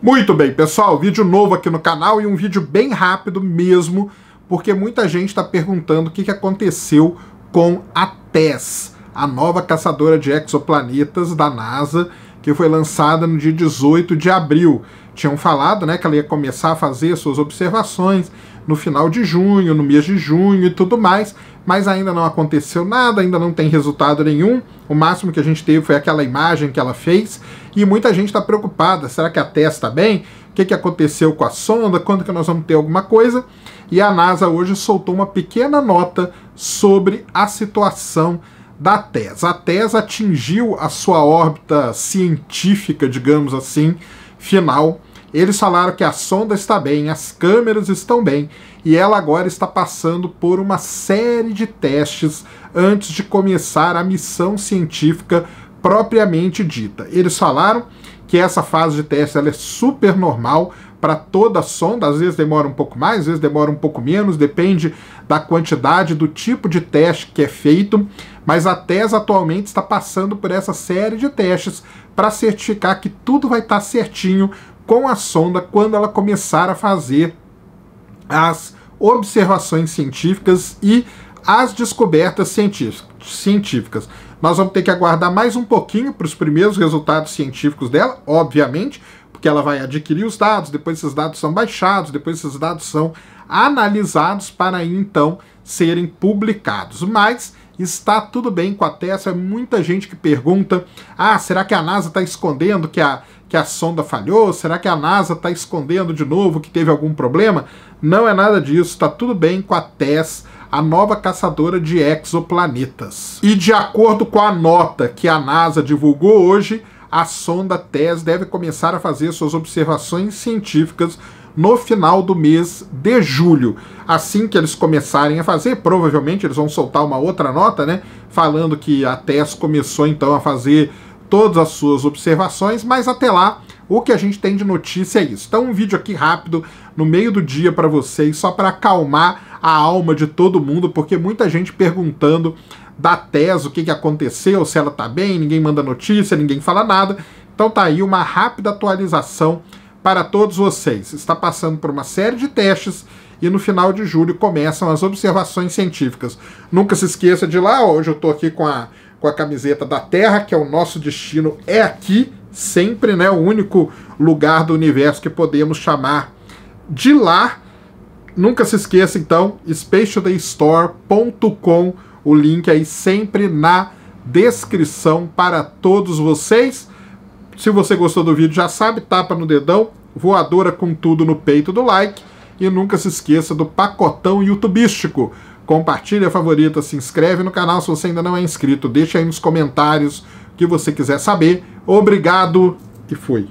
Muito bem, pessoal, vídeo novo aqui no canal e um vídeo bem rápido mesmo, porque muita gente está perguntando o que, que aconteceu com a TESS, a nova caçadora de exoplanetas da NASA, que foi lançada no dia 18 de abril. Tinham falado né, que ela ia começar a fazer suas observações no final de junho, no mês de junho e tudo mais, mas ainda não aconteceu nada, ainda não tem resultado nenhum. O máximo que a gente teve foi aquela imagem que ela fez e muita gente está preocupada. Será que a testa tá bem? O que, que aconteceu com a sonda? Quando que nós vamos ter alguma coisa? E a NASA hoje soltou uma pequena nota sobre a situação da TES. A TES atingiu a sua órbita científica, digamos assim, final. Eles falaram que a sonda está bem, as câmeras estão bem, e ela agora está passando por uma série de testes antes de começar a missão científica propriamente dita. Eles falaram que essa fase de teste ela é super normal, para toda a sonda, às vezes demora um pouco mais, às vezes demora um pouco menos, depende da quantidade, do tipo de teste que é feito, mas a TES atualmente está passando por essa série de testes para certificar que tudo vai estar tá certinho com a sonda quando ela começar a fazer as observações científicas e as descobertas científicas. Nós vamos ter que aguardar mais um pouquinho para os primeiros resultados científicos dela, obviamente, porque ela vai adquirir os dados, depois esses dados são baixados, depois esses dados são analisados para então serem publicados. Mas está tudo bem com a Tesla, é muita gente que pergunta: ah, será que a NASA está escondendo que a, que a sonda falhou? Será que a NASA está escondendo de novo que teve algum problema? Não é nada disso, está tudo bem com a TESS, a nova caçadora de exoplanetas. E de acordo com a nota que a NASA divulgou hoje, a sonda TES deve começar a fazer suas observações científicas no final do mês de julho. Assim que eles começarem a fazer, provavelmente eles vão soltar uma outra nota, né? Falando que a TES começou então a fazer todas as suas observações, mas até lá, o que a gente tem de notícia é isso. Então, um vídeo aqui rápido, no meio do dia para vocês, só para acalmar a alma de todo mundo, porque muita gente perguntando da TES, o que, que aconteceu, se ela tá bem, ninguém manda notícia, ninguém fala nada. Então tá aí uma rápida atualização para todos vocês. Está passando por uma série de testes e no final de julho começam as observações científicas. Nunca se esqueça de lá, hoje eu estou aqui com a com a camiseta da Terra, que é o nosso destino, é aqui, sempre, né? O único lugar do universo que podemos chamar de lá. Nunca se esqueça, então, spatialdaystore.com, o link aí sempre na descrição para todos vocês. Se você gostou do vídeo, já sabe, tapa no dedão, voadora com tudo no peito do like e nunca se esqueça do pacotão youtubístico compartilha, é favorita, se inscreve no canal se você ainda não é inscrito, deixa aí nos comentários o que você quiser saber. Obrigado e fui.